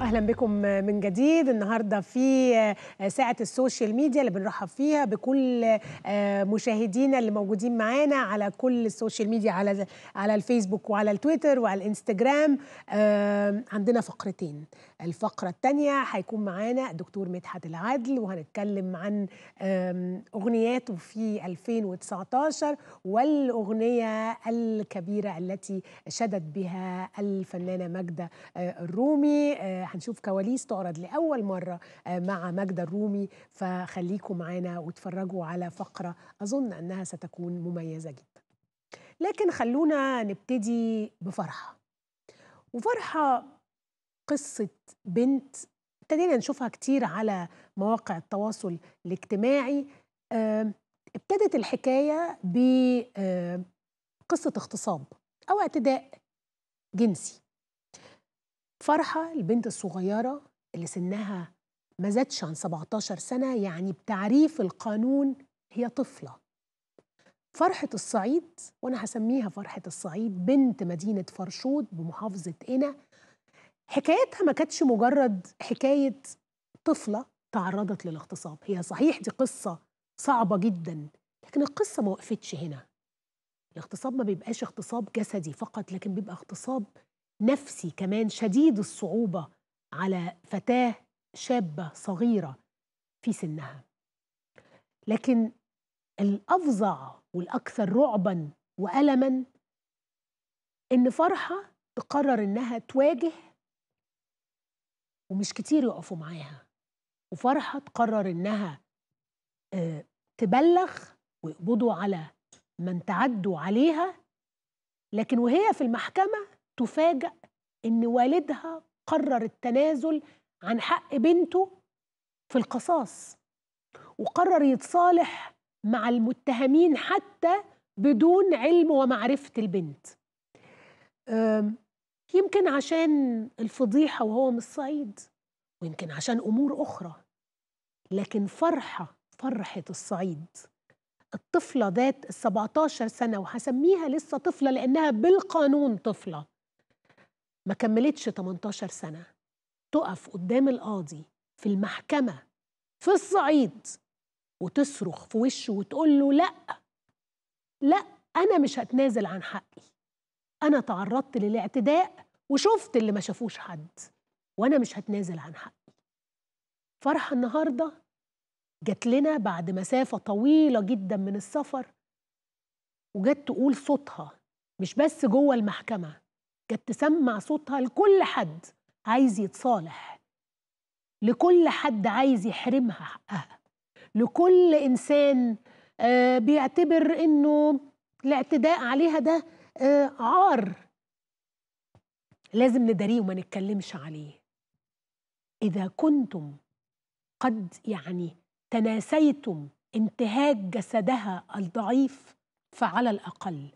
اهلا بكم من جديد النهارده في ساعه السوشيال ميديا اللي بنرحب فيها بكل مشاهدينا اللي موجودين معانا على كل السوشيال ميديا على على الفيسبوك وعلى التويتر وعلى الانستجرام عندنا فقرتين الفقرة الثانية هيكون معانا الدكتور مدحت العدل وهنتكلم عن أغنياته في 2019 والأغنية الكبيرة التي شدت بها الفنانة ماجدة آه، الرومي آه، هنشوف كواليس تعرض لأول مرة آه، مع ماجدة الرومي فخليكم معانا واتفرجوا على فقرة أظن أنها ستكون مميزة جدا لكن خلونا نبتدي بفرحة وفرحة قصة بنت ابتدينا نشوفها كتير على مواقع التواصل الاجتماعي ابتدت الحكاية بقصة اغتصاب أو اعتداء جنسي فرحة البنت الصغيرة اللي سنها ما زادش عن 17 سنة يعني بتعريف القانون هي طفلة فرحة الصعيد وأنا هسميها فرحة الصعيد بنت مدينة فرشود بمحافظة قنا حكايتها ما كانتش مجرد حكاية طفلة تعرضت للاغتصاب هي صحيح دي قصة صعبة جدا لكن القصة ما وقفتش هنا الاغتصاب ما بيبقاش اغتصاب جسدي فقط لكن بيبقى اغتصاب نفسي كمان شديد الصعوبة على فتاة شابة صغيرة في سنها لكن الأفظع والأكثر رعبا وألما إن فرحة تقرر إنها تواجه ومش كتير يقفوا معاها وفرحة تقرر إنها آه، تبلغ ويقبضوا على من تعدوا عليها لكن وهي في المحكمة تفاجأ إن والدها قرر التنازل عن حق بنته في القصاص وقرر يتصالح مع المتهمين حتى بدون علم ومعرفة البنت يمكن عشان الفضيحة وهو من الصعيد ويمكن عشان أمور أخرى لكن فرحة فرحة الصعيد الطفلة ذات ال 17 سنة وهسميها لسه طفلة لأنها بالقانون طفلة ما كملتش 18 سنة تقف قدام القاضي في المحكمة في الصعيد وتصرخ في وشه وتقول له لأ لأ أنا مش هتنازل عن حقي انا تعرضت للاعتداء وشفت اللي ما شافوش حد وانا مش هتنازل عن حقي فرحه النهارده جت لنا بعد مسافه طويله جدا من السفر وجت تقول صوتها مش بس جوه المحكمه جت تسمع صوتها لكل حد عايز يتصالح لكل حد عايز يحرمها حقها لكل انسان آه، بيعتبر انه الاعتداء عليها ده آه، عار لازم نداريه وما نتكلمش عليه إذا كنتم قد يعني تناسيتم انتهاك جسدها الضعيف فعلى الأقل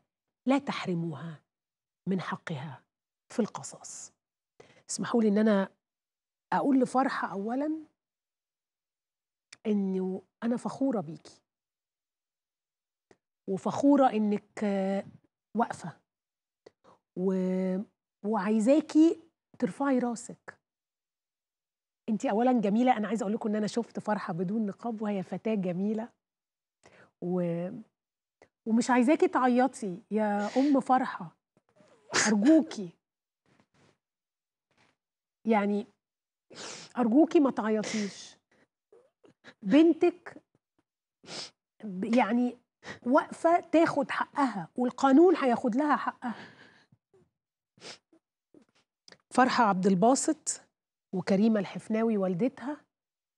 لا تحرموها من حقها في القصاص اسمحوا لي ان انا اقول لفرحه اولا انه انا فخوره بيكي وفخوره انك واقفه و... وعايزاكي ترفعي راسك انت اولا جميله انا عايزه اقول لكم ان انا شفت فرحه بدون نقاب وهي فتاه جميله و... ومش عايزاكي تعيطي يا ام فرحه ارجوكي يعني ارجوكي ما تعيطيش بنتك يعني واقفه تاخد حقها والقانون هياخد لها حقها فرحه عبد الباسط وكريمه الحفناوي والدتها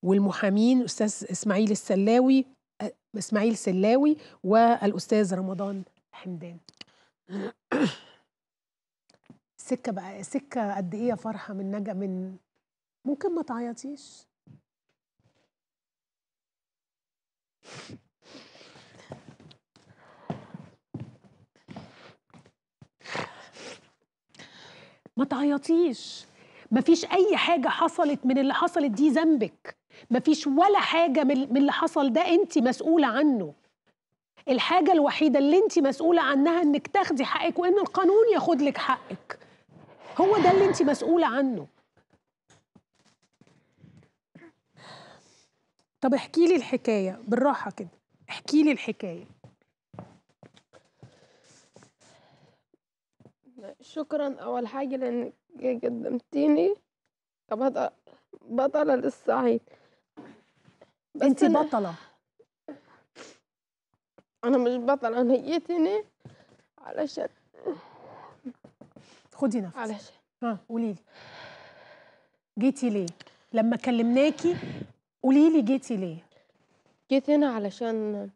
والمحامين استاذ اسماعيل السلاوي آه، اسماعيل سلاوي والاستاذ رمضان حمدان سكة بقى سكه قد ايه يا فرحه من نجا من ممكن ما تعيطيش ما تعيطيش مفيش اي حاجه حصلت من اللي حصلت دي ذنبك مفيش ولا حاجه من اللي حصل ده انت مسؤوله عنه الحاجه الوحيده اللي انت مسؤوله عنها انك تاخدي حقك وان القانون ياخد لك حقك هو ده اللي انت مسؤوله عنه طب احكي لي الحكايه بالراحه كده احكي لي الحكايه شكرا أول حاجة لأنك قدمتيني كبطلة بطلة للصعيد بس انت أنا بطلة أنا مش بطلة أنا جيتني علشان خدي نفسك علشان ها قولي لي جيتي ليه؟ لما كلمناكي قولي لي جيتي ليه؟ جيت هنا علشان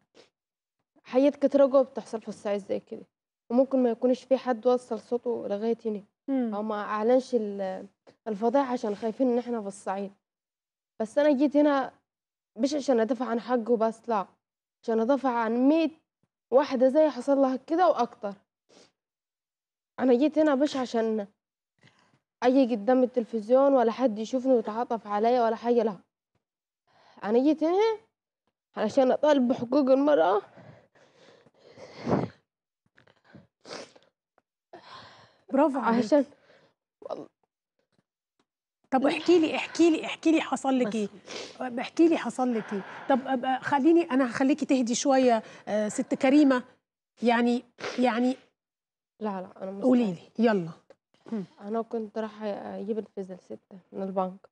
حاجات كتير بتحصل في الصعيد زي كده وممكن ما يكونش في حد وصل صوته لغاية هنا أو ما أعلنش الفضيحة عشان خايفين إن إحنا في الصعيد بس أنا جيت هنا مش عشان أدافع عن حقه بس لا عشان أدافع عن مية واحدة زي حصل لها كده وأكتر أنا جيت هنا مش عشان أجي قدام التلفزيون ولا حد يشوفني ويتعاطف عليا ولا حاجة لا أنا جيت هنا علشان أطالب بحقوق المرأة برافو عليكي عشان طب احكي لي احكي لي احكي لي حصل لك ايه احكي لي حصل لك ايه طب خليني انا هخليكي تهدي شويه آه، ست كريمه يعني يعني لا لا انا قولي لي يلا انا كنت راح اجيب الفيزا لسته من البنك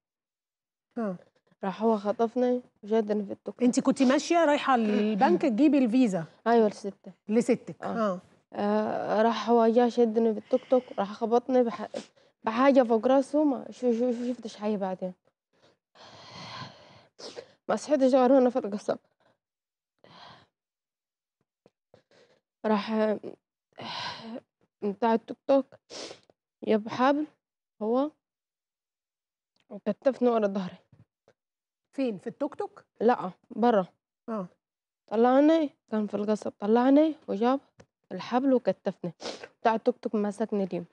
اه راح هو خطفني وشدني في التوك انت كنت ماشيه رايحه البنك تجيبي الفيزا ايوه لستك لستك اه, آه. آه، راح هو جه شدني بالتوك توك راح خبطني بح... بحاجة فوق راسه ما شو شو شو شفتش حاجة بعدين ما صحيت غير هنا في القصب راح بتاع التوك توك جاب حبل هو وكتفني ورا ظهري فين في التوك توك؟ لا برا اه طلعني كان في القصب طلعني وجاب الحبل وكتفني بتاع التوك توك مسكني ليه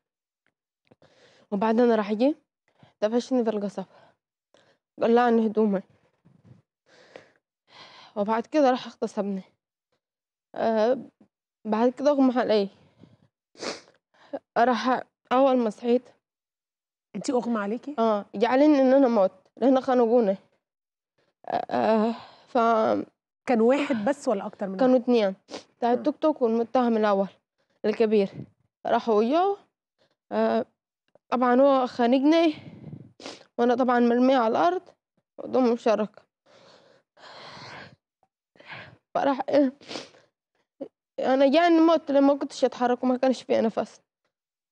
وبعدين راح جه دفشني في القصب قلعني هدومي وبعد كده راح اغتصبني أه بعد كده اغمى علي راح اول ما صحيت انت اغمى عليكي اه جعلني ان انا موت لان خنقوني آه،, آه ف كان واحد بس ولا اكتر من كانوا اتنين بتاع التوك توك والمتهم الاول الكبير راحوا وياه آه طبعا هو خانقني وانا طبعا مرمية على الارض وضم مشركة فراح ايه انا جاني موت لما كنتش اتحرك وما كانش فيه نفس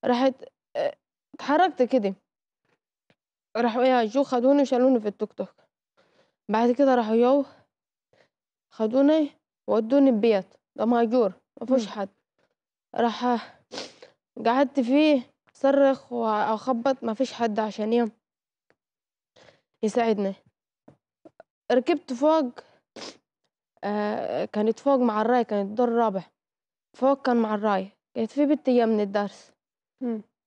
راحت آه، اتحركت كده راحوا يا إيه، جو خدوني وشالوني في التوك توك بعد كده راحوا يو خدوني ودوني البيت ده مهجور مفيهوش حد راح قعدت فيه صرخ واخبط مفيش حد عشان يوم يساعدني ركبت فوق آه كانت فوق مع الراي كانت الدور الرابع فوق كان مع الراي كانت في بنت جايه من الدرس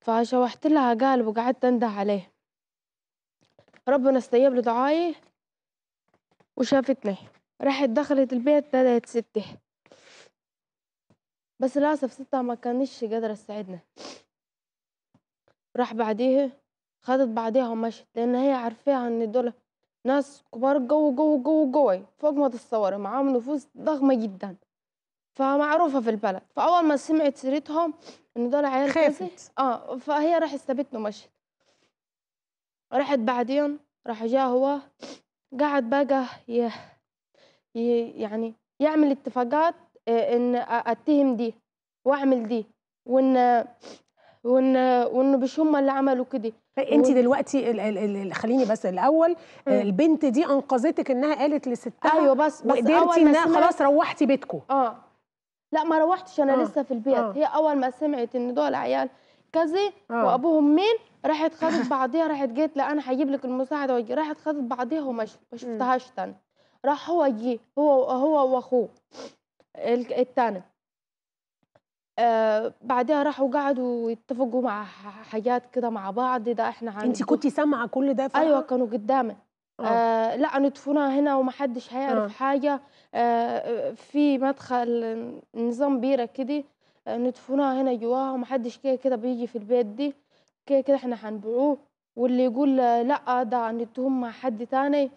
فشوحت لها قالب وقعدت انده عليه ربنا استجاب لدعائي وشافتني راحت دخلت البيت نادت ستي بس للأسف ستها ما كانتش قادرة تساعدنا راح بعديها خدت بعديها ومشت لأن هي عارفاها إن دول ناس كبار جو جو جو جو فوق ما تتصوري معاهم نفوس ضخمة جدا فمعروفة في البلد فأول ما سمعت سيرتهم إن دول عيال خافت اه فهي راحت سابتني ومشت راحت بعدين راح جاء هو قعد بقى يه يعني يعمل اتفاقات آه، ان اتهم دي واعمل دي وان وان وان مش هم اللي عملوا كده انت و... دلوقتي ال ال ال خليني بس الاول آه، م. البنت دي انقذتك انها قالت لستها ايوه بس بس وقدرتي انها سمعت... خلاص روحتي بيتكم اه لا ما روحتش انا آه. لسه في البيت آه. هي اول ما سمعت ان دول عيال كذا آه. وابوهم مين راحت خدت بعضيها راحت جت لا انا هجيب لك المساعده راحت خدت بعضيها ومشت ما شفتهاش تاني راح هو يجي هو هو واخوه الثاني آه بعدها راحوا قعدوا يتفقوا مع حاجات كده مع بعض ده احنا انت كنتي سامعه كل ده فرحة؟ ايوه كانوا قدامي آه, آه، لا ندفنها هنا ومحدش هيعرف أوه. حاجه آه في مدخل نظام بيره كده آه، ندفنها هنا جواها ومحدش كده كده بيجي في البيت دي كده كده احنا هنبيعوه واللي يقول لا ده ندهم مع حد تاني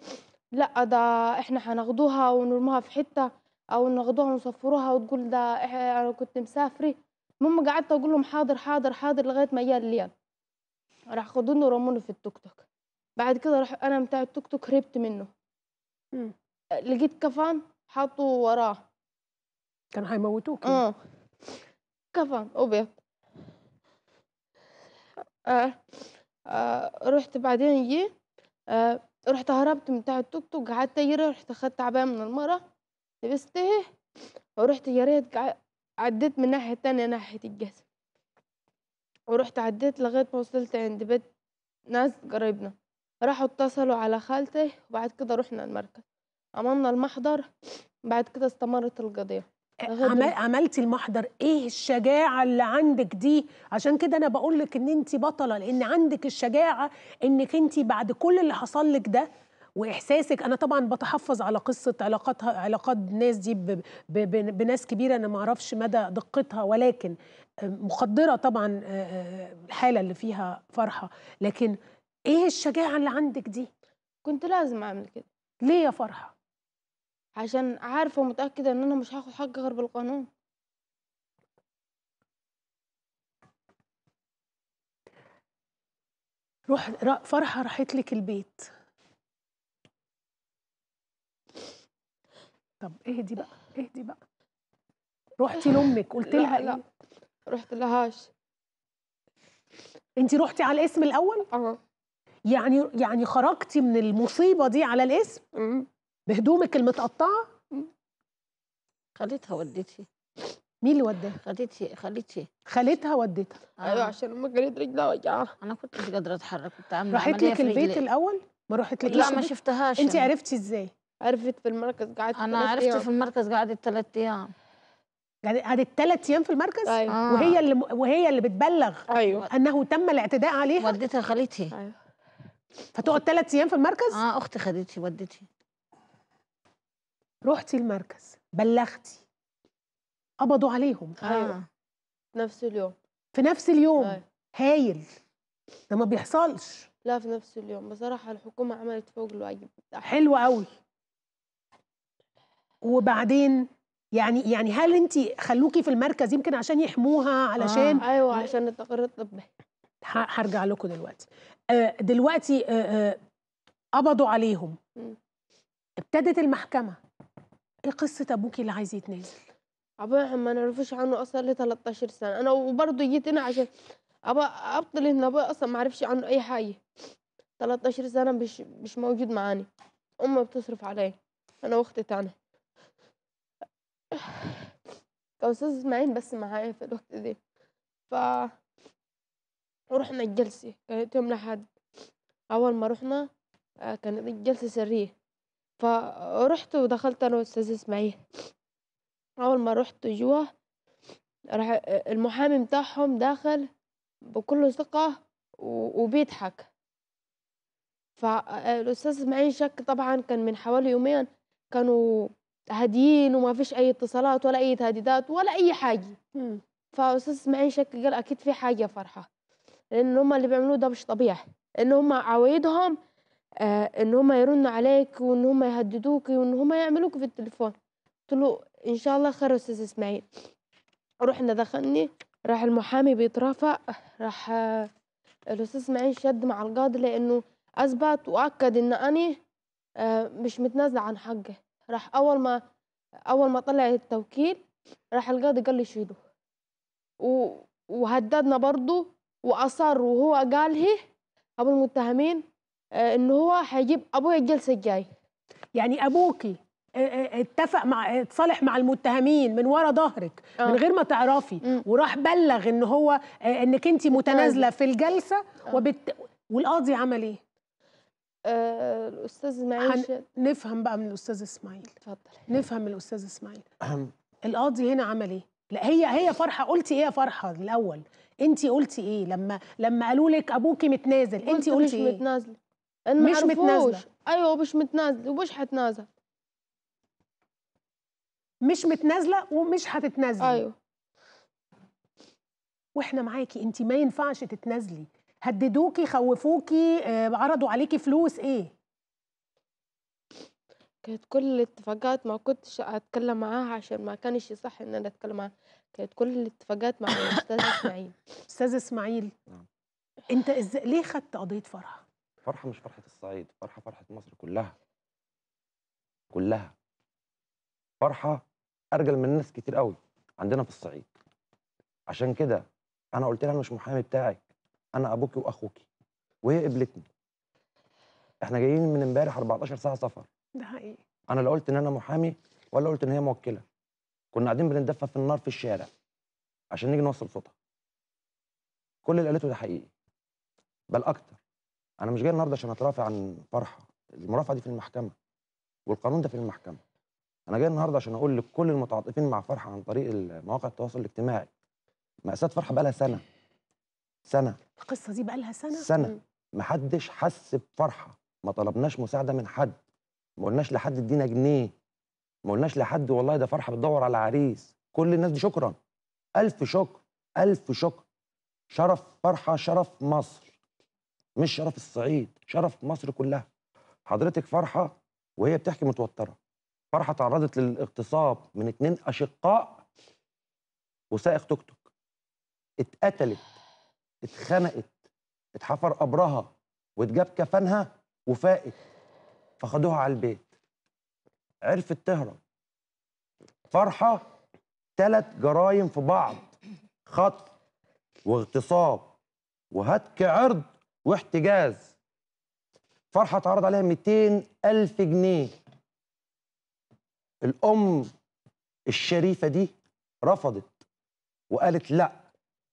لأ ده إحنا هناخدوها ونرموها في حتّة، أو ناخدوها ونصفّروها وتقول ده أنا كنت مسافري، المهم قعدت أقول لهم حاضر، حاضر، حاضر لغاية ما جه الليل، راح خدوني ورموني في التوك توك، بعد كده راح أنا بتاع التوك توك هربت منه. لقيت كفن حاطُّه وراه. كانوا هيموّتوكِ يعني. آه، كفن أبيض. آه، آه. رُحت بعدين جيت آه. رُحت هربت من بتاع التوك توك، قعدت أجري، رُحت أخدت عباية من المرة لبستها، ورُحت يا ريت عدّيت من الناحية التانية ناحية الجسر، ورُحت عدّيت لغاية ما وصلت عند بيت ناس قريبنا راحوا اتصلوا على خالتي، وبعد كده رُحنا المركز، عملنا المحضر، بعد كده استمرت القضية. عمل عملتي المحضر ايه الشجاعه اللي عندك دي عشان كده انا بقول لك ان انت بطله لان عندك الشجاعه انك انت بعد كل اللي حصل لك ده واحساسك انا طبعا بتحفظ على قصه علاقاتها علاقات الناس دي ب ب ب بناس كبيره انا ما اعرفش مدى دقتها ولكن مخدره طبعا الحاله اللي فيها فرحه لكن ايه الشجاعه اللي عندك دي كنت لازم اعمل كده ليه يا فرحه عشان عارفة ومتأكدة إن أنا مش هاخد حق غير بالقانون. روح فرحة راحت لك البيت طب اهدي بقى اهدي بقى رحتي لأمِك قلتِ لها لأ، لأ، إيه؟ رُحت لهاش. أنتِ رحتي على الاسم الأول؟ آه. يعني يعني خرجتي من المصيبة دي على الاسم؟ إمم. بهدومك المتقطعه خليتها ودتي مين اللي وداها خدتي خدتي خالتها ودتها آه. ايوه عشان امي جريت رجلها وجعها انا كنت مش قادره اتحرك كنت عامله راحت لك البيت الاول ما رحت لك لا ما شفتهاش انت عرفتي ازاي عرفت في المركز قعدت انا عرفت في المركز قعدت ثلاث ايام يعني قعدت ثلاث ايام في المركز أيوة. آه. وهي اللي وهي اللي بتبلغ أيوة. انه تم الاعتداء عليها ودتها خالتي أيوة. فتقعد ثلاث ايام في المركز اه اختي خدتي ودتي رحتي المركز بلغتي قبضوا عليهم ايوه نفس اليوم في نفس اليوم آه. هايل ده ما بيحصلش لا في نفس اليوم بصراحه الحكومه عملت فوق الواجب بتاعها حلو قوي وبعدين يعني يعني هل انت خلوكي في المركز يمكن عشان يحموها علشان آه ايوه عشان التقرير الطبي هرجع لكم دلوقتي آه، دلوقتي آه، آه، قبضوا عليهم ابتدت المحكمه إيه قصة أبوك اللي عايز يتنازل؟ أبويا ما نعرفش عنه أصلا لي 13 سنة أنا وبرضه جيت هنا عشان أبا أبطل إن أبويا أصلا ما عرفش عنه أي حاجة 13 سنة مش مش موجود معانا أمي بتصرف عليا أنا وأختي تانا كأستاذ إسماعيل بس معايا في الوقت ده ف ورحنا الجلسة كانت يوم الأحد أول ما رحنا آه، كانت الجلسة سرية فرحت ودخلت انا والاستاذ اسماعيل اول ما رحت جوا راح المحامي بتاعهم داخل بكل ثقة وبيضحك فالأستاذ إسماعيل شك طبعا كان من حوالي يومين كانوا هاديين وما فيش أي اتصالات ولا أي تهديدات ولا أي حاجة فأستاذ إسماعيل شك قال أكيد في حاجة فرحة لأن هما اللي بيعملوه ده مش طبيعي لأن هما عوايدهم آه، ان هم يرنوا عليك وان هم يهددوك وان هم يعملوك في التليفون قلت له ان شاء الله خير استاذ اسماعيل رحنا دخلني راح المحامي بيترافع راح آه، الاستاذ اسماعيل شد مع القاضي لانه اثبت واكد ان انا آه، مش متنازله عن حقي راح اول ما اول ما طلع التوكيل راح القاضي قال لي شيله وهددنا برضه واصر وهو قال هي ابو المتهمين آه، ان هو هيجيب ابويا الجلسه الجايه يعني ابوكي آه، آه، اتفق مع اتصالح مع المتهمين من ورا ظهرك أه. من غير ما تعرفي م. وراح بلغ ان هو انك انت متنازله في الجلسه أه. وبت... والقاضي عمل ايه؟ الاستاذ اسماعيل هن... نفهم بقى من الاستاذ اسماعيل اتفضل نفهم من الاستاذ اسماعيل القاضي هنا عمل ايه؟ لا هي هي فرحه قلتي ايه يا فرحه الاول؟ انت قلتي ايه لما لما قالوا لك ابوكي متنازل انت قلتي مش ايه؟ متنازله مش متنازله ايوه مش متنازله ومش هتنازل مش متنازله ومش هتتنازلي ايوه واحنا معاكي انت ما ينفعش تتنازلي هددوكي خوفوكي آه، عرضوا عليكي فلوس ايه كانت كل الاتفاقات ما كنتش اتكلم معاها عشان ما كانش يصح ان انا اتكلم معاها كانت كل الاتفاقات مع الاستاذ اسماعيل استاذ اسماعيل نعم. انت ازاي ليه خدت قضيه فرح فرحة مش فرحة الصعيد فرحة فرحة مصر كلها كلها فرحة أرجل من ناس كتير قوي عندنا في الصعيد عشان كده أنا قلت لها أنا مش محامي بتاعك أنا أبوكي وأخوكي وهي قبلتني احنا جايين من امبارح 14 ساعة سفر ده حقيقي أنا لا قلت إن أنا محامي ولا قلت إن هي موكلة كنا قاعدين بنتدفى في النار في الشارع عشان نيجي نوصل صوتها كل اللي قالته ده حقيقي بل أكتر انا مش جاي النهارده عشان اترافع عن فرحه المرافعه دي في المحكمه والقانون ده في المحكمه انا جاي النهارده عشان اقول لكل المتعاطفين مع فرحه عن طريق مواقع التواصل الاجتماعي مأساة فرحه بقى لها سنه سنه القصه دي بقى لها سنه سنه محدش حس بفرحه ما طلبناش مساعده من حد ما قلناش لحد ادينا جنيه ما قلناش لحد والله ده فرحه بتدور على عريس كل الناس دي شكرا الف شكر الف شكر شرف فرحه شرف مصر مش شرف الصعيد شرف مصر كلها حضرتك فرحه وهي بتحكي متوتره فرحه تعرضت للاغتصاب من اتنين اشقاء وسائق توك توك اتقتلت اتخنقت اتحفر قبرها واتجاب كفنها وفاقت فخدوها على البيت عرفت تهرب فرحه تلت جرايم في بعض خطف واغتصاب وهتك عرض واحتجاز فرحه اتعرض عليها 200 الف جنيه الام الشريفه دي رفضت وقالت لا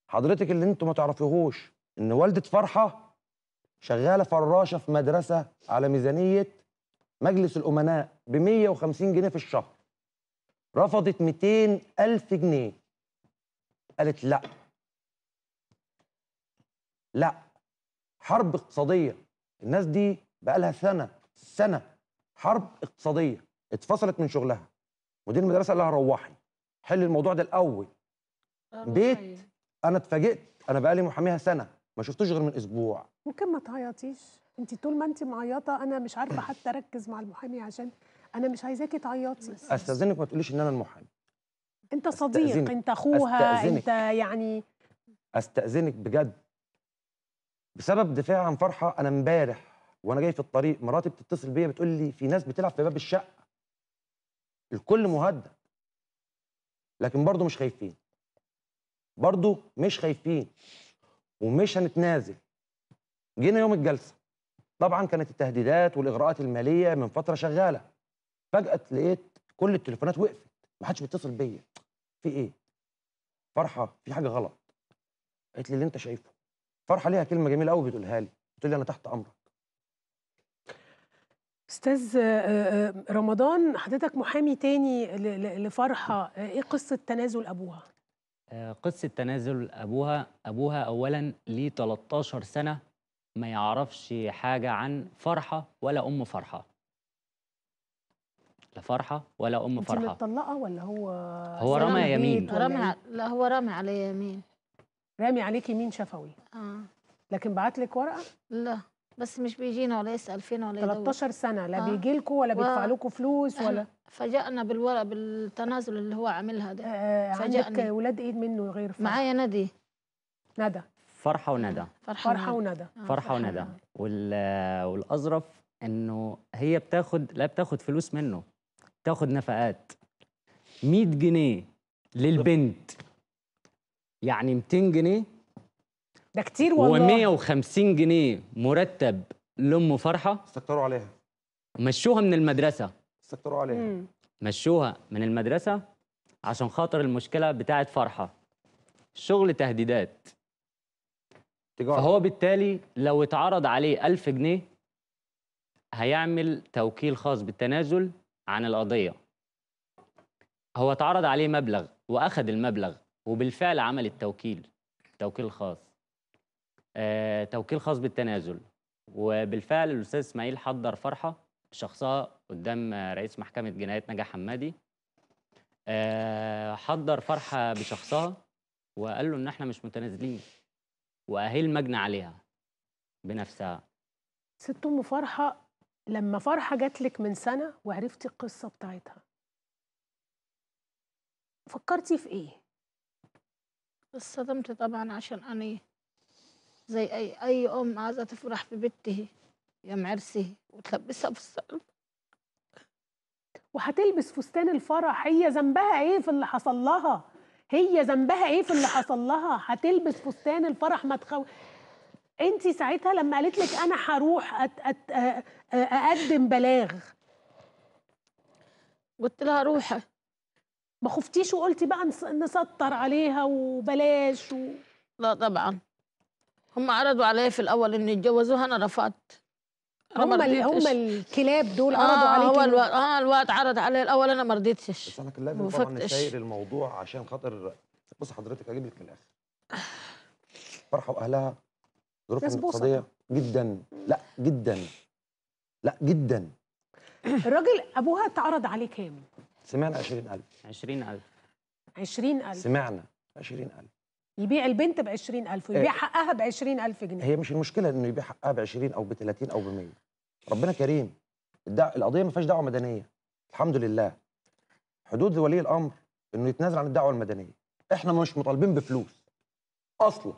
حضرتك اللي انتوا ما تعرفوهوش ان والده فرحه شغاله فراشه في مدرسه على ميزانيه مجلس الامناء ب 150 جنيه في الشهر رفضت 200 الف جنيه قالت لا لا حرب اقتصاديه الناس دي بقى لها سنه سنه حرب اقتصاديه اتفصلت من شغلها مدير المدرسه قال لها روحي حل الموضوع ده الاول آه، بيت انا اتفاجئت انا بقى لي محاميها سنه ما شفتوش غير من اسبوع ممكن ما تعيطيش انت طول ما انت معيطه انا مش عارفه حتى اركز مع المحامي عشان انا مش عايزاكي تعيطي استاذنك ما تقوليش ان انا المحامي انت صديق أستأذنك. انت اخوها أستأذنك. انت يعني استاذنك بجد بسبب دفاع عن فرحه انا امبارح وانا جاي في الطريق مراتي بتتصل بيا بتقول لي في ناس بتلعب في باب الشقه الكل مهدد لكن برضه مش خايفين برضه مش خايفين ومش هنتنازل جينا يوم الجلسه طبعا كانت التهديدات والاغراءات الماليه من فتره شغاله فجاه لقيت كل التليفونات وقفت محدش بيتصل بيا في ايه فرحه في حاجه غلط قالت لي اللي انت شايفه فرحه ليها كلمه جميله قوي بتقولها لي بتقول لي انا تحت امرك استاذ آه، آه، رمضان حضرتك محامي تاني لفرحه آه، ايه قصه تنازل ابوها قصه تنازل ابوها ابوها اولا ليه 13 سنه ما يعرفش حاجه عن فرحه ولا ام فرحه لا فرحه ولا ام فرحه متطلقه ولا هو هو رمى يمين رمى لا هو رمى على يمين رامي عليكي مين شفوي اه لكن بعت لك ورقه لا بس مش بيجينا ولا يسال فينا ولا 13 يدور. سنه لا آه. بيجي لكم ولا و... بيدفع لكم فلوس ولا فاجئنا بالورقه بالتنازل اللي هو عاملها ده آه فاجئني عندك ولاد ايد منه غير فرح معايا ندى ندى فرحه وندى فرحه, فرحة وندى آه. فرحه وندى وال... والاظرف انه هي بتاخد لا بتاخد فلوس منه بتاخد نفقات 100 جنيه للبنت يعني 200 جنيه ده كتير والله و150 جنيه مرتب لام فرحه استكتروا عليها مشوها من المدرسه استكتروا عليها مم. مشوها من المدرسه عشان خاطر المشكله بتاعه فرحه شغل تهديدات تجارة. فهو بالتالي لو اتعرض عليه 1000 جنيه هيعمل توكيل خاص بالتنازل عن القضيه هو اتعرض عليه مبلغ واخد المبلغ وبالفعل عمل التوكيل توكيل خاص آه، توكيل خاص بالتنازل وبالفعل الاستاذ اسماعيل حضر فرحه شخصها قدام رئيس محكمه جنايات نجا حمادي آه، حضر فرحه بشخصها وقال له ان احنا مش متنازلين واهل المجنى عليها بنفسها ست ام فرحه لما فرحه جات لك من سنه وعرفتي القصه بتاعتها فكرتي في ايه اتصدمت طبعا عشان أني زي أي أي أم عايزة تفرح في بنته يا عرسه وتلبسها فستان وهتلبس فستان الفرح هي ذنبها ايه في اللي حصل لها هي ذنبها ايه في اللي حصل لها هتلبس فستان الفرح ما تخو انت ساعتها لما قالت لك انا هروح أت... أت... اقدم بلاغ قلت لها روحي ما خفتيش وقلتي بقى نسطر عليها وبلاش و... لا طبعا هم عرضوا عليا في الاول ان يتجوزوها انا رفضت هم اللي هم الكلاب دول آه، عرضوا آه عليك هو الو... اه الوقت عرض عليا الاول انا ما رضيتش بس انا كلامي طبعا نسير الموضوع عشان خاطر بص حضرتك هجيب لك من الاخر فرحه واهلها ظروف اقتصاديه جدا لا جدا لا جدا الراجل ابوها اتعرض عليه كام؟ سمعنا 20000 20000 20000 سمعنا 20000 يبيع البنت ب 20000 ويبيع إيه. حقها ب 20000 جنيه هي مش المشكله انه يبيع حقها ب 20 او ب 30 او ب 100 ربنا كريم القضيه ما فيهاش دعوه مدنيه الحمد لله حدود ولي الامر انه يتنازل عن الدعوه المدنيه احنا مش مطالبين بفلوس اصلا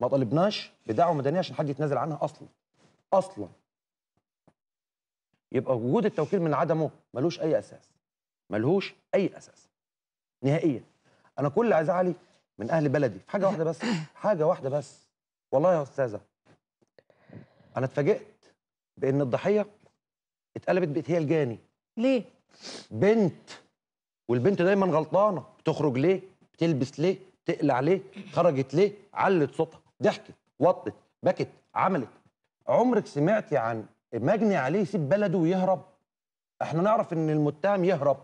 ما طالبناش بدعوه مدنيه عشان حد يتنازل عنها اصلا اصلا يبقى وجود التوكيل من عدمه ملوش اي اساس ملوش اي اساس نهائيا انا كل عزعلي من اهل بلدي في حاجه واحده بس حاجه واحده بس والله يا استاذه انا اتفاجئت بان الضحيه اتقلبت بقت هي الجاني ليه بنت والبنت دايما غلطانه بتخرج ليه بتلبس ليه بتقلع ليه خرجت ليه علت صوتها ضحكت وطت بكت عملت عمرك سمعتي عن مجني عليه يسيب بلده ويهرب احنا نعرف ان المتهم يهرب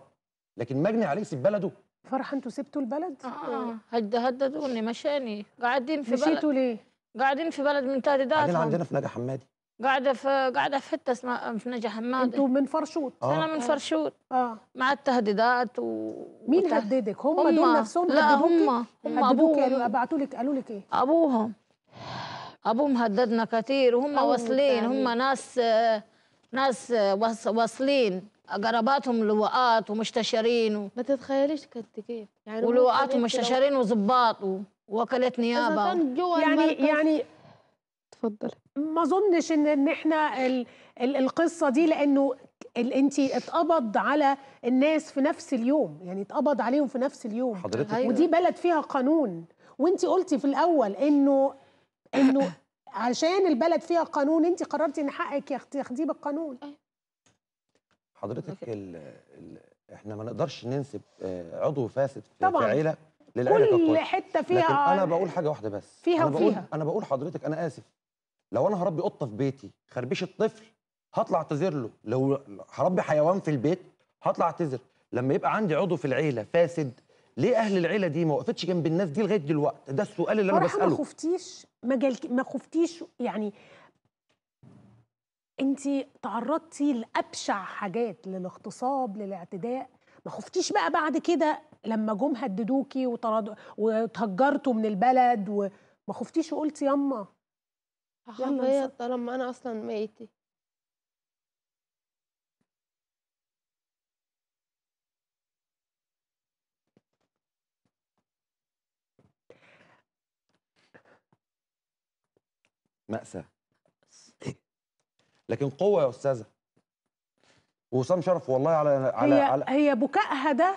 لكن مجني عليه يسيب بلده فرح انتوا سبتوا البلد؟ اه, آه. هددوني مشاني قاعدين في مشيتوا بلد مشيتوا ليه؟ قاعدين في بلد من تعداداتهم قاعدين عندنا في نجا حمادي قاعدة في قاعدة في حتة اسمها في نجا حمادي انتوا من فرشوط آه. انا من آه. فرشوط اه مع التهديدات و مين وتح... هددك؟ هم, هم دول نفسهم لا هم هم يعني؟ ابوهم ابعتوا لك قالوا لك ايه؟ ابوهم ابوهم هددنا كتير وهم واصلين هم ناس ناس واصلين قراباتهم لواءات ومستشارين و... ما تتخيليش قد كيف يعني ولواءات ومستشارين وظباط ووكالات ووكاله نيابه كان جوا يعني المركز. يعني اتفضلي ما اظنش ان ان احنا ال... ال... القصه دي لانه ال... انت اتقبض على الناس في نفس اليوم يعني اتقبض عليهم في نفس اليوم حضرتك أيوة. ودي بلد فيها قانون وانت قلتي في الاول انه انه عشان البلد فيها قانون انت قررتي ان حقك تاخديه بالقانون حضرتك الـ الـ احنا ما نقدرش ننسب آه، عضو فاسد في, طبعا. في عيله للعيله كل كل حته فيها لكن انا بقول حاجه واحده بس فيها أنا وفيها بقول انا بقول حضرتك انا اسف لو انا هربي قطه في بيتي خربشه طفل هطلع اعتذر له لو هربي حيوان في البيت هطلع اعتذر لما يبقى عندي عضو في العيله فاسد ليه اهل العيله دي ما وقفتش جنب الناس دي لغايه دلوقتي ده السؤال اللي انا بساله ما خفتيش ما جال ما خفتيش يعني انت تعرضتي لابشع حاجات للاغتصاب للاعتداء ما خفتيش بقى بعد كده لما جم هددوكي وتهجرتوا من البلد وما خفتيش وقلتي ياما هخاف طالما انا اصلا ميتي مأساة لكن قوة يا أستاذة وسام شرف والله على على هي, على هي بكائها ده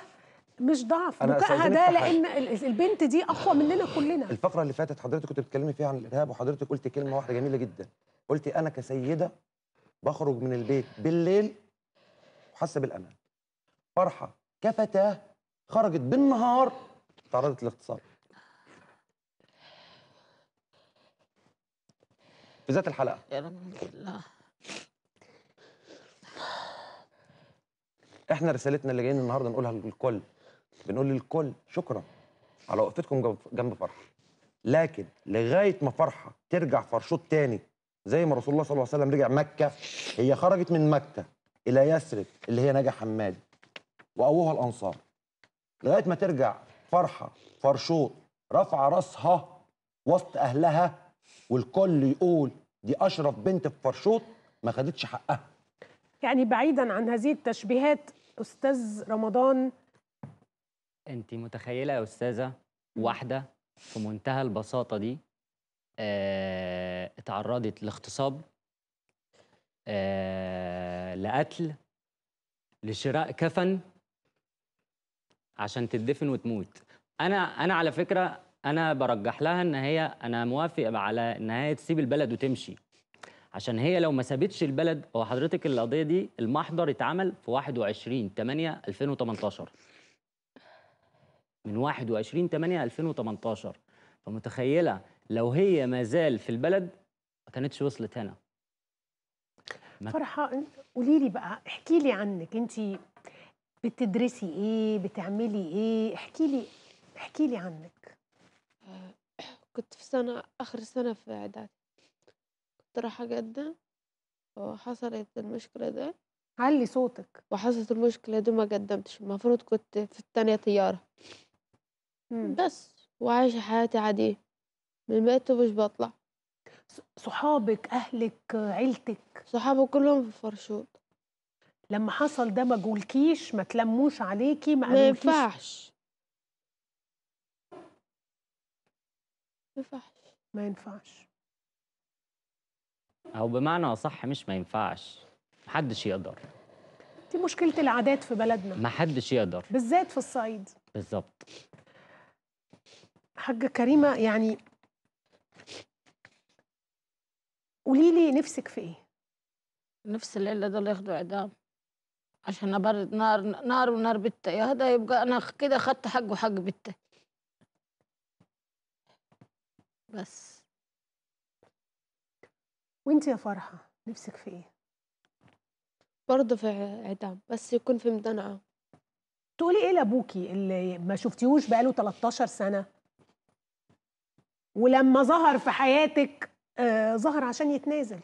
مش ضعف بكائها ده لان البنت دي اقوى مننا كلنا الفقره اللي فاتت حضرتك كنت بتتكلمي فيها عن الارهاب وحضرتك قلتي كلمه واحده جميله جدا قلتي انا كسيده بخرج من البيت بالليل وحاسه بالامان فرحه كفتاه خرجت بالنهار تعرضت للاغتصاب ذات الحلقه يا رب الله احنا رسالتنا اللي جايين النهارده نقولها للكل بنقول للكل شكرا على وقفتكم جنب فرحه لكن لغايه ما فرحه ترجع فرشوط تاني زي ما رسول الله صلى الله عليه وسلم رجع مكه هي خرجت من مكه الى يثرب اللي هي نجا حماد وابوها الانصار لغايه ما ترجع فرحه فرشوط رفع راسها وسط اهلها والكل يقول دي اشرف بنت في فرشوط ما خدتش حقها يعني بعيدا عن هذه التشبيهات استاذ رمضان انت متخيله يا استاذه واحده في منتهى البساطه دي اه اتعرضت لاغتصاب اه لقتل لشراء كفن عشان تدفن وتموت انا انا على فكره انا برجح لها ان هي انا موافق على ان هي تسيب البلد وتمشي عشان هي لو ما سابتش البلد هو حضرتك القضيه دي المحضر اتعمل في 21 8 2018 من 21 8 2018 فمتخيله لو هي ما زال في البلد ما كانتش وصلت هنا فرحه قولي لي بقى احكي لي عنك انت بتدرسي ايه بتعملي ايه احكي لي احكي لي عنك كنت في سنة آخر سنة في إعدادي كنت رايحة أقدم وحصلت المشكلة دي علي صوتك وحصلت المشكلة دي ما قدمتش المفروض كنت في التانية طيارة بس وعايشة حياتي عادية من البيت مش بطلع صحابك أهلك عيلتك صحابي كلهم في فرشوط لما حصل ده ما جولكيش ما تلموش عليكي ما ما ينفعش ينفعش ما ينفعش او بمعنى اصح مش ما ينفعش محدش يقدر دي مشكله العادات في بلدنا محدش يقدر بالذات في الصعيد بالظبط حاجه كريمه يعني قولي لي نفسك في ايه نفس الليله دول ياخدوا اعدام عشان ابرد نار نار ونار بته يا هذا يبقى انا كده اخدت حق وحق بته بس وانت يا فرحة نفسك في ايه برضه في اعدام بس يكون في ميدان عام تقولي ايه لابوكي اللي ما شفتيهوش بقاله 13 سنه ولما ظهر في حياتك آه ظهر عشان يتنازل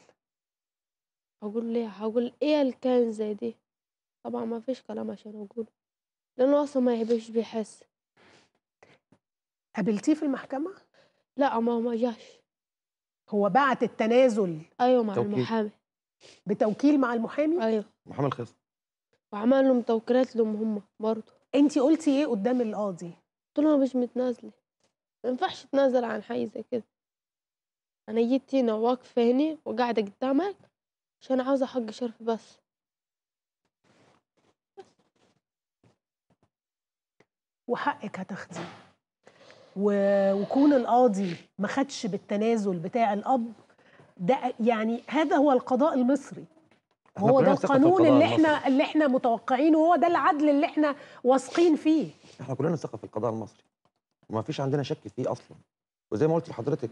هقول ليه هقول ايه اللي زي دي طبعا ما فيش كلام عشان اقوله لانه اصلا ما يحبش بيحس قابلتيه في المحكمه لا ما ما جاش هو بعت التنازل ايوه مع توكيل. المحامي بتوكيل مع المحامي ايوه محامي الخصم وعمل لهم توكيلات لهم هم برضه انت قلتي ايه قدام القاضي قلت له انا مش متنازله ما ينفعش اتنازل عن حاجه زي كده انا جيت هنا واقفه هنا وقاعده قدامك عشان عاوزه حق شرف بس وحقك هتاخديه وكون القاضي ما خدش بالتنازل بتاع الاب ده يعني هذا هو القضاء المصري هو ده القانون اللي احنا اللي احنا متوقعينه وهو ده العدل اللي احنا واثقين فيه احنا كلنا ثقه في القضاء المصري وما فيش عندنا شك فيه اصلا وزي ما قلت لحضرتك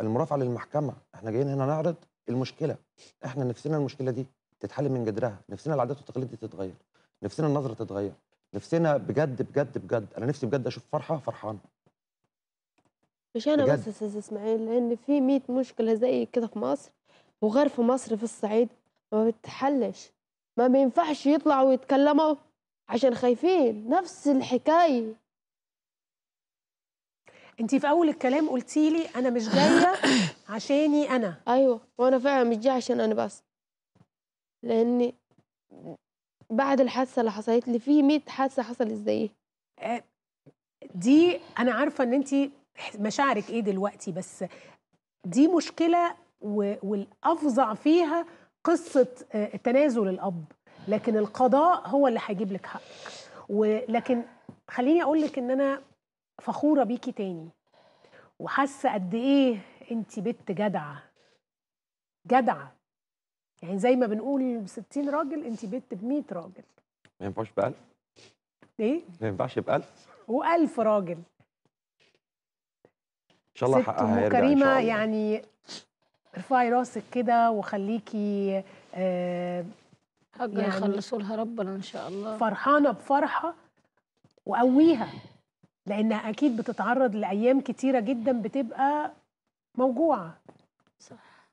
المرافعه للمحكمه احنا جايين هنا نعرض المشكله احنا نفسنا المشكله دي تتحل من جدرها نفسنا العادات والتقاليد دي تتغير نفسنا النظره تتغير نفسنا بجد بجد بجد انا نفسي بجد اشوف فرحه فرحانه مش انا بس استاذ اسماعيل لان في 100 مشكله زي كده في مصر وغير في مصر في الصعيد ما بتحلش ما بينفعش يطلعوا ويتكلموا عشان خايفين نفس الحكايه انت في اول الكلام قلتي لي انا مش جايه عشاني انا ايوه وانا فعلا مش جايه عشان انا بس لان بعد الحادثه اللي حصلت لي في 100 حادثه حصلت زيها آه، دي انا عارفه ان انت مشاعرك ايه دلوقتي بس دي مشكله والافظع فيها قصه آه، تنازل الاب لكن القضاء هو اللي هيجيب لك حقك ولكن خليني اقول لك ان انا فخوره بيكي تاني وحاسه قد ايه انت بنت جدعه جدعه يعني زي ما بنقول 60 راجل انت بنت ب 100 راجل ما ينفعش ب 1000 ايه ما ينفعش ب 1000 و1000 راجل شاء الله ست ام كريمه يعني ارفعي راسك كده وخليكي آه حاجه يعني يخلصوا لها ربنا ان شاء الله فرحانه بفرحه وقويها لانها اكيد بتتعرض لايام كتيره جدا بتبقى موجوعه صح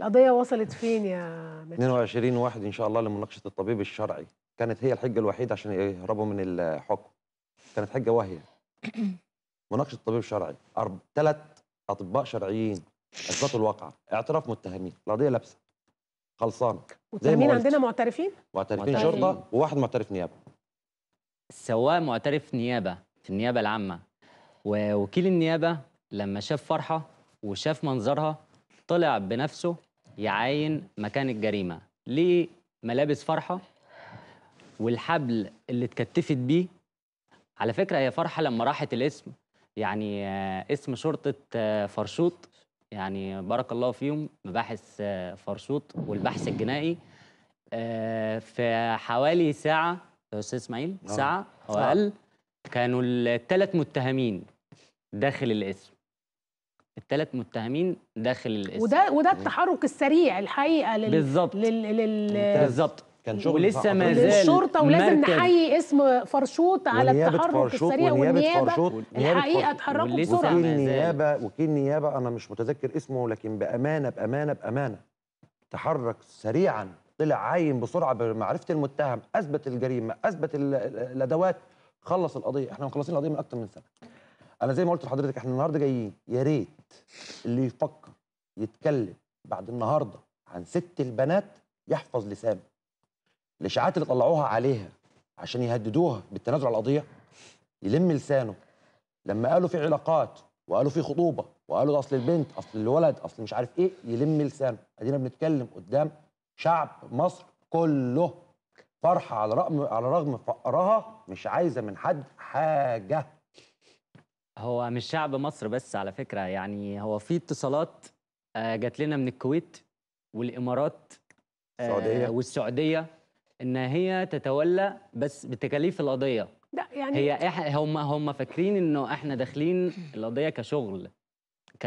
القضية وصلت فين يا متر؟ 22 واحد إن شاء الله لمناقشة الطبيب الشرعي كانت هي الحجة الوحيدة عشان يهربوا من الحكم كانت حجة واهية مناقشه طبيب شرعي ثلاث اطباء شرعيين اثبتوا الواقعه اعتراف متهمين القضيه لابسه خلصانه متهمين عندنا معترفين معترفين شرطه وواحد معترف نيابه سواء معترف نيابه في النيابه العامه ووكيل النيابه لما شاف فرحه وشاف منظرها طلع بنفسه يعاين مكان الجريمه ليه ملابس فرحه والحبل اللي اتكتفت بيه على فكره هي فرحه لما راحت الاسم يعني آه، اسم شرطة آه، فرشوط يعني بارك الله فيهم مباحث آه، فرشوط والبحث الجنائي في حوالي ساعة يا أستاذ إسماعيل ساعة أو أقل كانوا الثلاث متهمين داخل الاسم الثلاث متهمين داخل الاسم وده وده التحرك السريع الحقيقه لل بالظبط لل... لل... بالظبط كان شغل ولسه ما زال الشرطه ولازم نحيي اسم فرشوط على التحرك السريع والنيابه فرشوط الحقيقه اتحركوا بسرعه وكيل نيابه وكيل نيابه انا مش متذكر اسمه لكن بامانه بامانه بامانه تحرك سريعا طلع عاين بسرعه بمعرفه المتهم اثبت الجريمه اثبت الادوات خلص القضيه احنا مخلصين القضيه من اكتر من سنه انا زي ما قلت لحضرتك احنا النهارده جايين يا ريت اللي يفكر يتكلم بعد النهارده عن ست البنات يحفظ لسانه الاشاعات اللي طلعوها عليها عشان يهددوها بالتنازل عن القضيه يلم لسانه لما قالوا في علاقات وقالوا في خطوبه وقالوا اصل البنت اصل الولد اصل مش عارف ايه يلم لسانه ادينا بنتكلم قدام شعب مصر كله فرحه على رغم على رغم فقرها مش عايزه من حد حاجه هو مش شعب مصر بس على فكره يعني هو في اتصالات آه، جات لنا من الكويت والامارات آه، السعوديه والسعوديه ان هي تتولى بس بتكاليف القضيه لا يعني هي إح... هم هم فاكرين انه احنا داخلين القضيه كشغل ك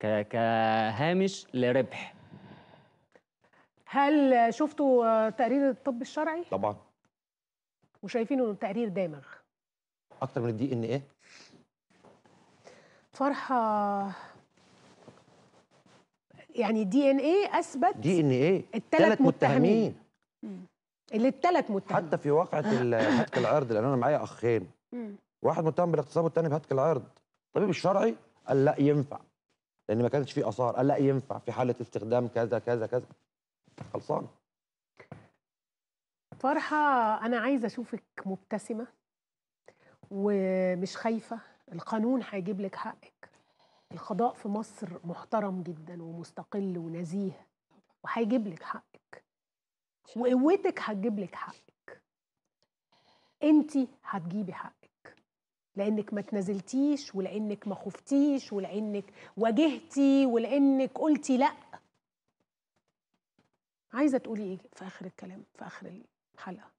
ك كهامش لربح هل شفتوا تقرير الطب الشرعي طبعا وشايفين انه تقرير دامغ اكتر من الدي ان ايه فرحه يعني دي ان ايه اثبت دي ان ايه الثلاث متهمين, متهمين. اللي الثلاث متهمين حتى في واقعه هتك العرض لان انا معايا اخين واحد متهم بالاغتصاب والثاني بهتك العرض الطبيب الشرعي قال لا ينفع لان ما كانش فيه اثار قال لا ينفع في حاله استخدام كذا كذا كذا خلصانه فرحه انا عايزه اشوفك مبتسمه ومش خايفه القانون هيجيب لك حقك القضاء في مصر محترم جدا ومستقل ونزيه وهيجيب لك حقك وقوتك هتجيب لك حقك انت هتجيبي حقك لانك ما تنازلتيش ولانك ما خفتيش ولانك واجهتي ولانك قلتي لا عايزه تقولي ايه في اخر الكلام في اخر الحلقه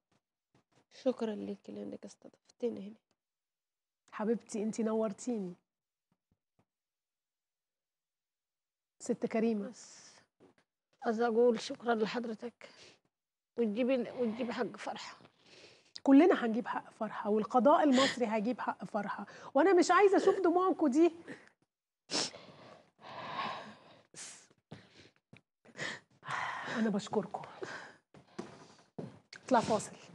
شكرا ليكي لانك استضفتني هنا حبيبتي انت نورتيني ست كريمه بس عايزه اقول شكرا لحضرتك وتجيبي وتجيبي حق فرحه كلنا هنجيب حق فرحه والقضاء المصري هيجيب حق فرحه وانا مش عايزه اشوف دموعكم دي انا بشكركم اطلع فاصل